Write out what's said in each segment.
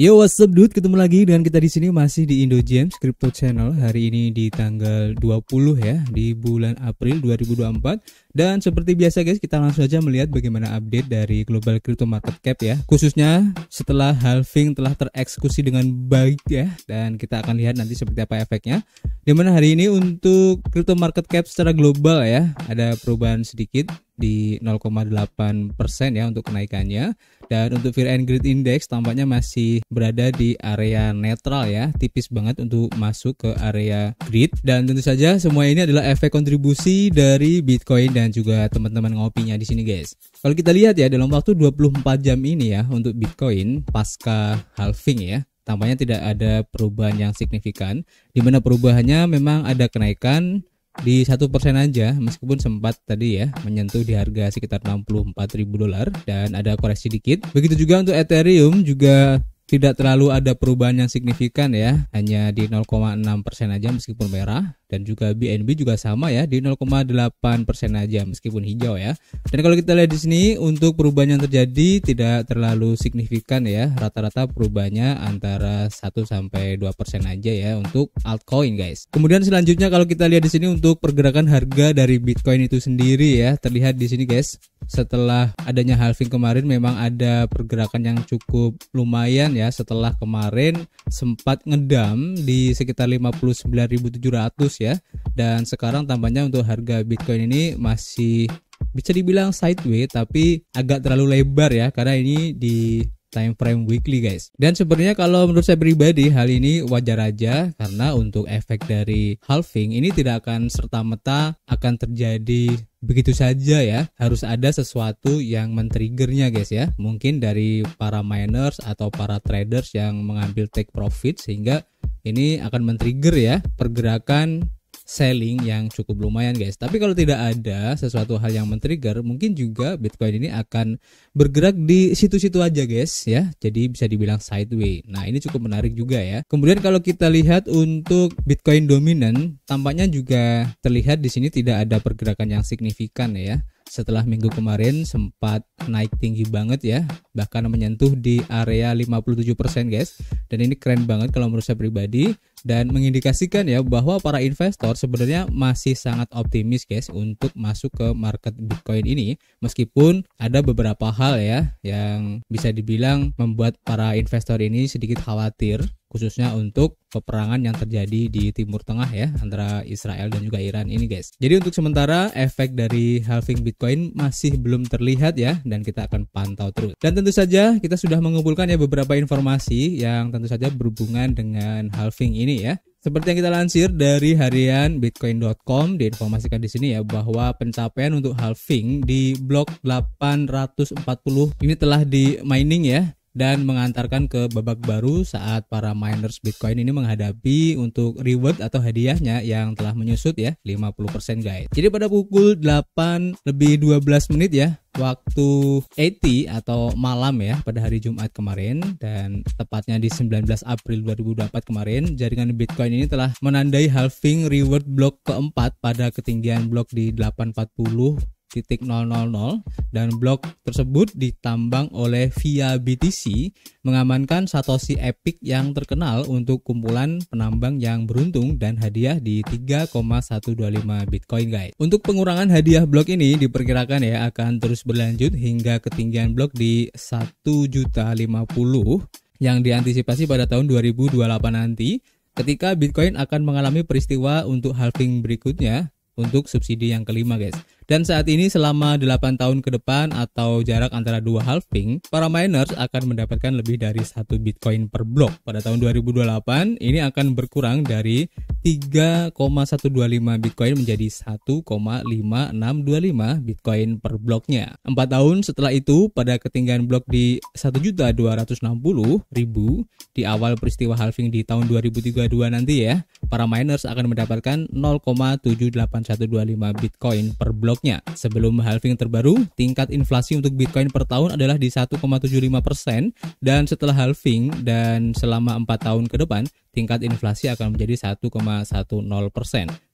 Yo what's up dude, ketemu lagi dengan kita di sini masih di Indo James Crypto Channel hari ini di tanggal 20 ya di bulan April 2024 dan seperti biasa guys kita langsung aja melihat bagaimana update dari global crypto market cap ya khususnya setelah halving telah tereksekusi dengan baik ya dan kita akan lihat nanti seperti apa efeknya Dimana hari ini untuk crypto market cap secara global ya ada perubahan sedikit di 0,8 persen ya untuk kenaikannya dan untuk Fear and Greed Index tampaknya masih berada di area netral ya tipis banget untuk masuk ke area greed dan tentu saja semua ini adalah efek kontribusi dari Bitcoin dan juga teman-teman ngopinya di sini guys kalau kita lihat ya dalam waktu 24 jam ini ya untuk Bitcoin pasca halving ya tampaknya tidak ada perubahan yang signifikan di mana perubahannya memang ada kenaikan di satu persen aja meskipun sempat tadi ya menyentuh di harga sekitar 64.000 dolar dan ada koreksi dikit begitu juga untuk Ethereum juga tidak terlalu ada perubahan yang signifikan ya, hanya di 0,6% persen aja meskipun merah dan juga BNB juga sama ya di 0,8% persen aja meskipun hijau ya. Dan kalau kita lihat di sini untuk perubahan yang terjadi tidak terlalu signifikan ya, rata-rata perubahannya antara 1 sampai 2% persen aja ya untuk altcoin guys. Kemudian selanjutnya kalau kita lihat di sini untuk pergerakan harga dari Bitcoin itu sendiri ya, terlihat di sini guys. Setelah adanya halving kemarin memang ada pergerakan yang cukup lumayan ya setelah kemarin sempat ngedam di sekitar 59.700 ya dan sekarang tampaknya untuk harga Bitcoin ini masih bisa dibilang sideways tapi agak terlalu lebar ya karena ini di time frame weekly guys. Dan sebenarnya kalau menurut saya pribadi hal ini wajar aja karena untuk efek dari halving ini tidak akan serta-merta akan terjadi begitu saja ya harus ada sesuatu yang men-triggernya guys ya mungkin dari para miners atau para traders yang mengambil take profit sehingga ini akan men-trigger ya pergerakan selling yang cukup lumayan guys. Tapi kalau tidak ada sesuatu hal yang men-trigger, mungkin juga Bitcoin ini akan bergerak di situ-situ aja guys ya. Jadi bisa dibilang sideways. Nah, ini cukup menarik juga ya. Kemudian kalau kita lihat untuk Bitcoin dominan, tampaknya juga terlihat di sini tidak ada pergerakan yang signifikan ya setelah minggu kemarin sempat naik tinggi banget ya bahkan menyentuh di area 57% guys dan ini keren banget kalau menurut saya pribadi dan mengindikasikan ya bahwa para investor sebenarnya masih sangat optimis guys untuk masuk ke market Bitcoin ini meskipun ada beberapa hal ya yang bisa dibilang membuat para investor ini sedikit khawatir khususnya untuk peperangan yang terjadi di Timur Tengah ya antara Israel dan juga Iran ini guys. Jadi untuk sementara efek dari halving Bitcoin masih belum terlihat ya dan kita akan pantau terus. Dan tentu saja kita sudah mengumpulkan ya beberapa informasi yang tentu saja berhubungan dengan halving ini ya. Seperti yang kita lansir dari harian bitcoin.com diinformasikan di sini ya bahwa pencapaian untuk halving di blok 840 ini telah di mining ya dan mengantarkan ke babak baru saat para miners Bitcoin ini menghadapi untuk reward atau hadiahnya yang telah menyusut ya 50% guys. Jadi pada pukul 8 lebih 12 menit ya waktu 80 atau malam ya pada hari Jumat kemarin dan tepatnya di 19 April 2024 kemarin jaringan Bitcoin ini telah menandai halving reward blok keempat pada ketinggian blok di 840 titik 000 dan blok tersebut ditambang oleh via BTC mengamankan Satoshi Epic yang terkenal untuk kumpulan penambang yang beruntung dan hadiah di 3,125 Bitcoin guys. Untuk pengurangan hadiah blok ini diperkirakan ya akan terus berlanjut hingga ketinggian blok di 1.050 yang diantisipasi pada tahun 2028 nanti ketika Bitcoin akan mengalami peristiwa untuk halving berikutnya untuk subsidi yang kelima guys. Dan saat ini selama 8 tahun ke depan atau jarak antara dua halving, para miners akan mendapatkan lebih dari satu Bitcoin per blok. Pada tahun 2028 ini akan berkurang dari 3,125 Bitcoin menjadi 1,5625 Bitcoin per bloknya. 4 tahun setelah itu pada ketinggian blok di 1.260.000 di awal peristiwa halving di tahun 2032 nanti ya, para miners akan mendapatkan 0,78125 Bitcoin per blok Sebelum halving terbaru, tingkat inflasi untuk Bitcoin per tahun adalah di 1,75% dan setelah halving dan selama 4 tahun ke depan, tingkat inflasi akan menjadi 1,10%.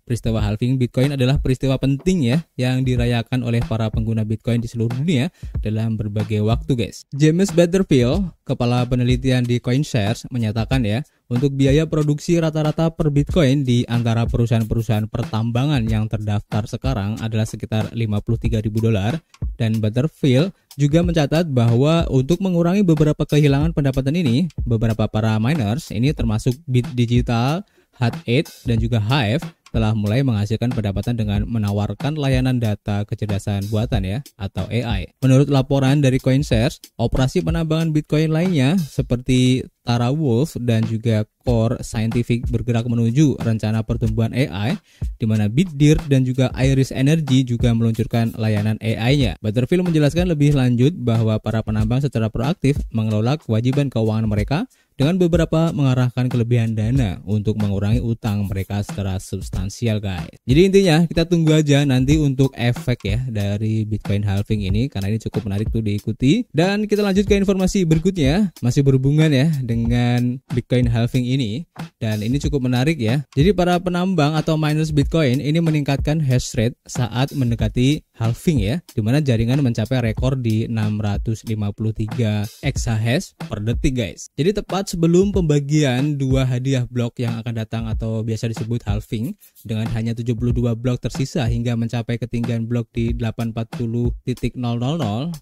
Peristiwa halving Bitcoin adalah peristiwa penting ya yang dirayakan oleh para pengguna Bitcoin di seluruh dunia dalam berbagai waktu guys. James Butterfield, kepala penelitian di CoinShares menyatakan ya untuk biaya produksi rata-rata per Bitcoin di antara perusahaan-perusahaan pertambangan yang terdaftar sekarang adalah sekitar 53.000 dolar dan Butterfield juga mencatat bahwa untuk mengurangi beberapa kehilangan pendapatan ini, beberapa para miners ini termasuk Bit Digital, Hut 8 dan juga Hive telah mulai menghasilkan pendapatan dengan menawarkan layanan data kecerdasan buatan ya atau AI. Menurut laporan dari CoinShares, operasi penambangan Bitcoin lainnya seperti Tara Wolf dan juga Core Scientific bergerak menuju rencana pertumbuhan AI, di mana Bitdeer dan juga Iris Energy juga meluncurkan layanan AI-nya. Butterfield menjelaskan lebih lanjut bahwa para penambang secara proaktif mengelola kewajiban keuangan mereka dengan beberapa mengarahkan kelebihan dana untuk mengurangi utang mereka secara substansial guys. Jadi intinya kita tunggu aja nanti untuk efek ya dari Bitcoin halving ini karena ini cukup menarik tuh diikuti. Dan kita lanjut ke informasi berikutnya masih berhubungan ya dengan Bitcoin halving ini dan ini cukup menarik ya. Jadi para penambang atau miners Bitcoin ini meningkatkan hash rate saat mendekati halving ya, di mana jaringan mencapai rekor di 653 exahash per detik guys. Jadi tepat sebelum pembagian dua hadiah blok yang akan datang atau biasa disebut halving dengan hanya 72 blok tersisa hingga mencapai ketinggian blok di 840.000,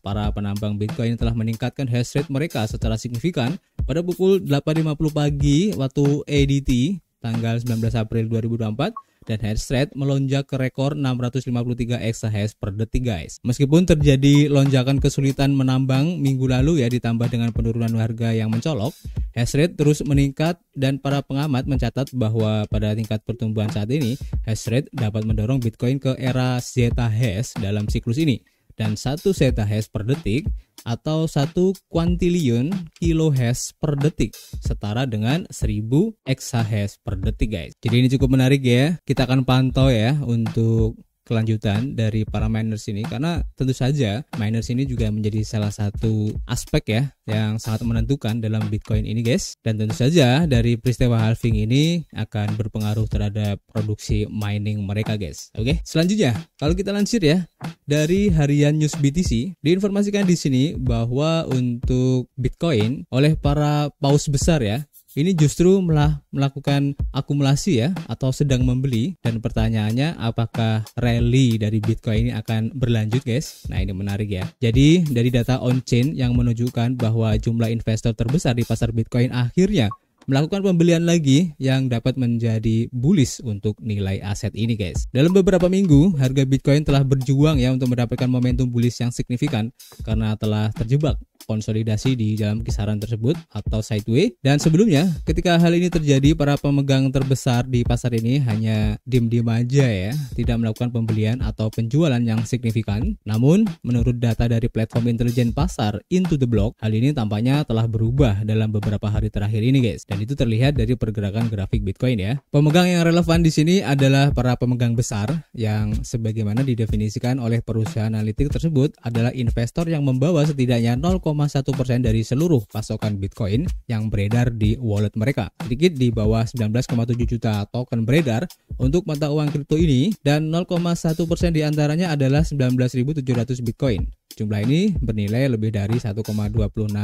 para penambang Bitcoin telah meningkatkan hash rate mereka secara signifikan pada pukul 8.50 pagi waktu EDT, tanggal 19 April 2024 dan hash rate melonjak ke rekor 653 exahash per detik guys. Meskipun terjadi lonjakan kesulitan menambang minggu lalu ya ditambah dengan penurunan harga yang mencolok, hash rate terus meningkat dan para pengamat mencatat bahwa pada tingkat pertumbuhan saat ini hash rate dapat mendorong Bitcoin ke era zeta hash dalam siklus ini dan 1 zettahertz per detik atau 1 kuantiliun kilohertz per detik setara dengan 1000 exahertz per detik guys. Jadi ini cukup menarik ya. Kita akan pantau ya untuk kelanjutan dari para miners ini karena tentu saja miners ini juga menjadi salah satu aspek ya yang sangat menentukan dalam Bitcoin ini guys dan tentu saja dari peristiwa halving ini akan berpengaruh terhadap produksi mining mereka guys oke okay? selanjutnya kalau kita lansir ya dari harian news BTC diinformasikan di sini bahwa untuk Bitcoin oleh para paus besar ya ini justru melah melakukan akumulasi ya atau sedang membeli dan pertanyaannya apakah rally dari Bitcoin ini akan berlanjut guys nah ini menarik ya jadi dari data on chain yang menunjukkan bahwa jumlah investor terbesar di pasar Bitcoin akhirnya melakukan pembelian lagi yang dapat menjadi bullish untuk nilai aset ini guys. Dalam beberapa minggu, harga Bitcoin telah berjuang ya untuk mendapatkan momentum bullish yang signifikan karena telah terjebak konsolidasi di dalam kisaran tersebut atau sideway Dan sebelumnya, ketika hal ini terjadi, para pemegang terbesar di pasar ini hanya diem-diem aja ya, tidak melakukan pembelian atau penjualan yang signifikan. Namun, menurut data dari platform intelijen pasar Into the Block, hal ini tampaknya telah berubah dalam beberapa hari terakhir ini guys. Dan itu terlihat dari pergerakan grafik Bitcoin ya. Pemegang yang relevan di sini adalah para pemegang besar yang sebagaimana didefinisikan oleh perusahaan analitik tersebut adalah investor yang membawa setidaknya persen dari seluruh pasokan Bitcoin yang beredar di wallet mereka. Sedikit di bawah 19,7 juta token beredar untuk mata uang kripto ini dan 0,1% diantaranya adalah 19.700 Bitcoin. Jumlah ini bernilai lebih dari 1,26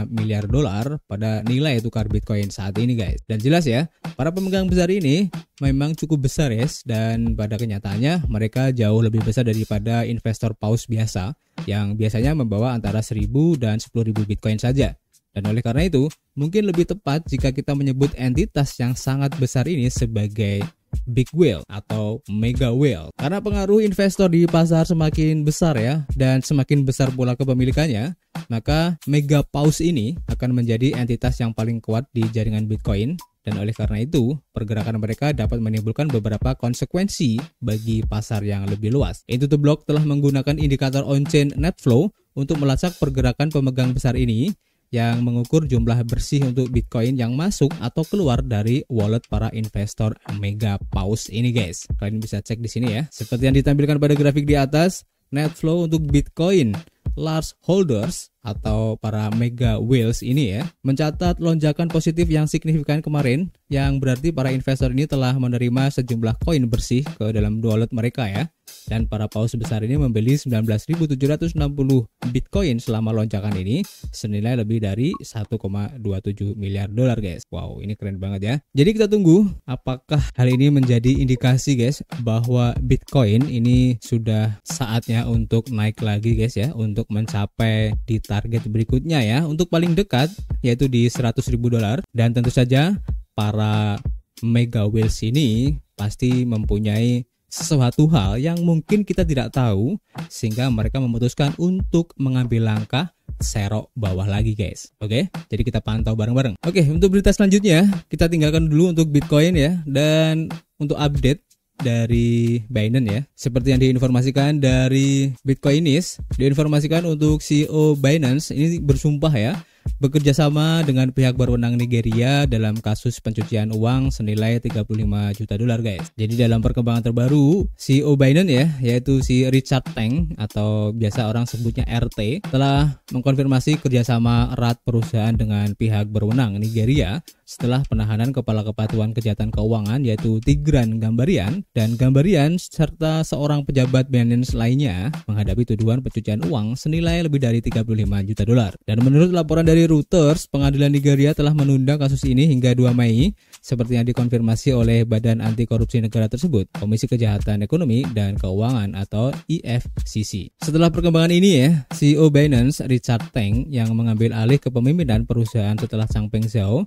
miliar dolar pada nilai tukar Bitcoin saat ini guys. Dan jelas ya, para pemegang besar ini memang cukup besar yes dan pada kenyataannya mereka jauh lebih besar daripada investor paus biasa yang biasanya membawa antara 1000 dan 10.000 Bitcoin saja. Dan oleh karena itu, mungkin lebih tepat jika kita menyebut entitas yang sangat besar ini sebagai big whale atau mega whale. Karena pengaruh investor di pasar semakin besar ya dan semakin besar pula kepemilikannya, maka mega paus ini akan menjadi entitas yang paling kuat di jaringan Bitcoin dan oleh karena itu, pergerakan mereka dapat menimbulkan beberapa konsekuensi bagi pasar yang lebih luas. Into the Block telah menggunakan indikator on-chain net flow untuk melacak pergerakan pemegang besar ini yang mengukur jumlah bersih untuk Bitcoin yang masuk atau keluar dari wallet para investor Mega Paus ini guys. Kalian bisa cek di sini ya. Seperti yang ditampilkan pada grafik di atas, net flow untuk Bitcoin large holders atau para mega whales ini ya mencatat lonjakan positif yang signifikan kemarin yang berarti para investor ini telah menerima sejumlah koin bersih ke dalam wallet mereka ya dan para paus besar ini membeli 19.760 Bitcoin selama lonjakan ini senilai lebih dari 1,27 miliar dolar guys. Wow, ini keren banget ya. Jadi kita tunggu apakah hal ini menjadi indikasi guys bahwa Bitcoin ini sudah saatnya untuk naik lagi guys ya untuk mencapai di target berikutnya ya untuk paling dekat yaitu di 100.000 dolar dan tentu saja para mega whales ini pasti mempunyai sesuatu hal yang mungkin kita tidak tahu sehingga mereka memutuskan untuk mengambil langkah serok bawah lagi guys. Oke, jadi kita pantau bareng-bareng. Oke, untuk berita selanjutnya kita tinggalkan dulu untuk Bitcoin ya dan untuk update dari Binance ya. Seperti yang diinformasikan dari Bitcoinis, diinformasikan untuk CEO Binance ini bersumpah ya bekerja sama dengan pihak berwenang Nigeria dalam kasus pencucian uang senilai 35 juta dolar guys. Jadi dalam perkembangan terbaru, CEO Binance ya, yaitu si Richard Tang atau biasa orang sebutnya RT, telah mengkonfirmasi kerjasama erat perusahaan dengan pihak berwenang Nigeria setelah penahanan Kepala Kepatuhan Kejahatan Keuangan yaitu Tigran Gambarian dan Gambarian serta seorang pejabat Binance lainnya menghadapi tuduhan pencucian uang senilai lebih dari 35 juta dolar. Dan menurut laporan dari Reuters, pengadilan Nigeria telah menunda kasus ini hingga 2 Mei seperti yang dikonfirmasi oleh Badan Anti Korupsi Negara tersebut, Komisi Kejahatan Ekonomi dan Keuangan atau IFCC. Setelah perkembangan ini ya, CEO Binance Richard Tang yang mengambil alih kepemimpinan perusahaan setelah Changpeng Zhao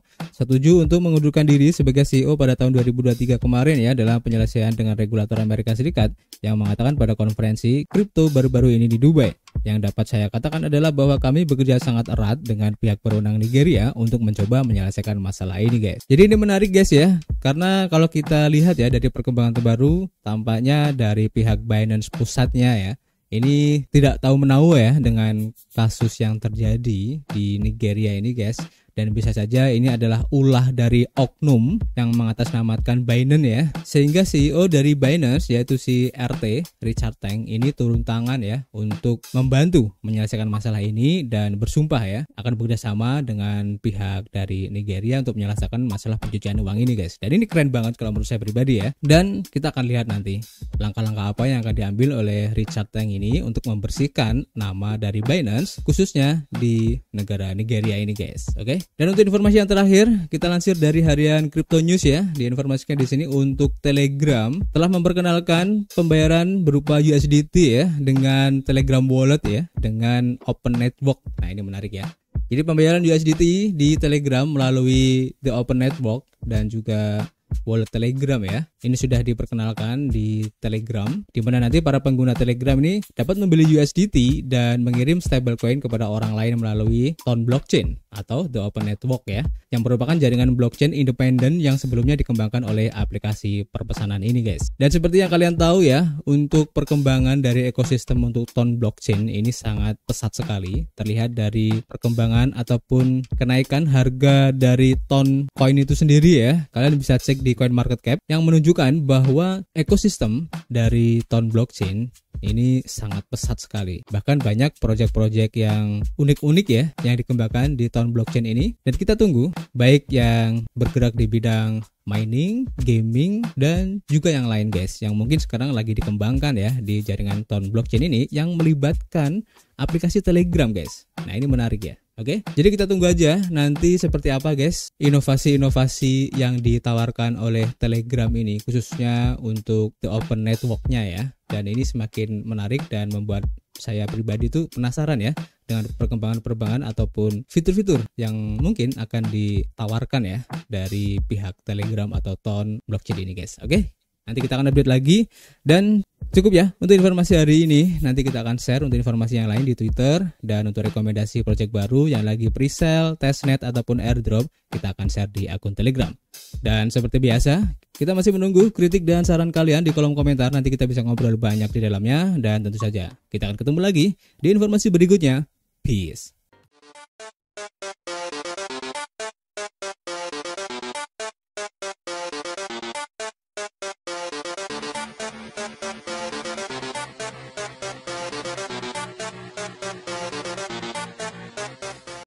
setuju untuk mengundurkan diri sebagai CEO pada tahun 2023 kemarin ya dalam penyelesaian dengan regulator Amerika Serikat yang mengatakan pada konferensi kripto baru-baru ini di Dubai. Yang dapat saya katakan adalah bahwa kami bekerja sangat erat dengan pihak berwenang Nigeria untuk mencoba menyelesaikan masalah ini guys. Jadi ini menarik guys ya, karena kalau kita lihat ya dari perkembangan terbaru tampaknya dari pihak Binance pusatnya ya ini tidak tahu menahu ya dengan kasus yang terjadi di Nigeria ini guys dan bisa saja ini adalah ulah dari oknum yang mengatasnamakan Binance ya sehingga CEO dari Binance yaitu si RT Richard Tang ini turun tangan ya untuk membantu menyelesaikan masalah ini dan bersumpah ya akan bekerjasama dengan pihak dari Nigeria untuk menyelesaikan masalah pencucian uang ini guys dan ini keren banget kalau menurut saya pribadi ya dan kita akan lihat nanti langkah-langkah apa yang akan diambil oleh Richard Tang ini untuk membersihkan nama dari Binance khususnya di negara Nigeria ini guys oke okay? Dan untuk informasi yang terakhir, kita lansir dari harian Crypto News ya. Diinformasikan di sini untuk Telegram telah memperkenalkan pembayaran berupa USDT ya dengan Telegram Wallet ya dengan Open Network. Nah, ini menarik ya. Jadi pembayaran USDT di Telegram melalui The Open Network dan juga wallet Telegram ya. Ini sudah diperkenalkan di Telegram, di mana nanti para pengguna Telegram ini dapat membeli USDT dan mengirim stablecoin kepada orang lain melalui Ton Blockchain atau The Open Network ya, yang merupakan jaringan blockchain independen yang sebelumnya dikembangkan oleh aplikasi perpesanan ini guys. Dan seperti yang kalian tahu ya, untuk perkembangan dari ekosistem untuk Ton Blockchain ini sangat pesat sekali, terlihat dari perkembangan ataupun kenaikan harga dari Ton Coin itu sendiri ya. Kalian bisa cek statistik di Cap yang menunjukkan bahwa ekosistem dari Ton blockchain ini sangat pesat sekali. Bahkan banyak proyek-proyek yang unik-unik ya yang dikembangkan di Ton blockchain ini dan kita tunggu baik yang bergerak di bidang mining, gaming, dan juga yang lain guys yang mungkin sekarang lagi dikembangkan ya di jaringan Ton blockchain ini yang melibatkan aplikasi Telegram guys. Nah ini menarik ya. Oke, okay? jadi kita tunggu aja nanti seperti apa guys inovasi-inovasi yang ditawarkan oleh Telegram ini khususnya untuk the open networknya ya. Dan ini semakin menarik dan membuat saya pribadi tuh penasaran ya dengan perkembangan-perkembangan ataupun fitur-fitur yang mungkin akan ditawarkan ya dari pihak Telegram atau Ton blockchain ini guys. Oke, okay? Nanti kita akan update lagi dan cukup ya untuk informasi hari ini. Nanti kita akan share untuk informasi yang lain di Twitter dan untuk rekomendasi project baru yang lagi pre presale, testnet ataupun airdrop kita akan share di akun Telegram. Dan seperti biasa, kita masih menunggu kritik dan saran kalian di kolom komentar. Nanti kita bisa ngobrol banyak di dalamnya dan tentu saja kita akan ketemu lagi di informasi berikutnya. Peace.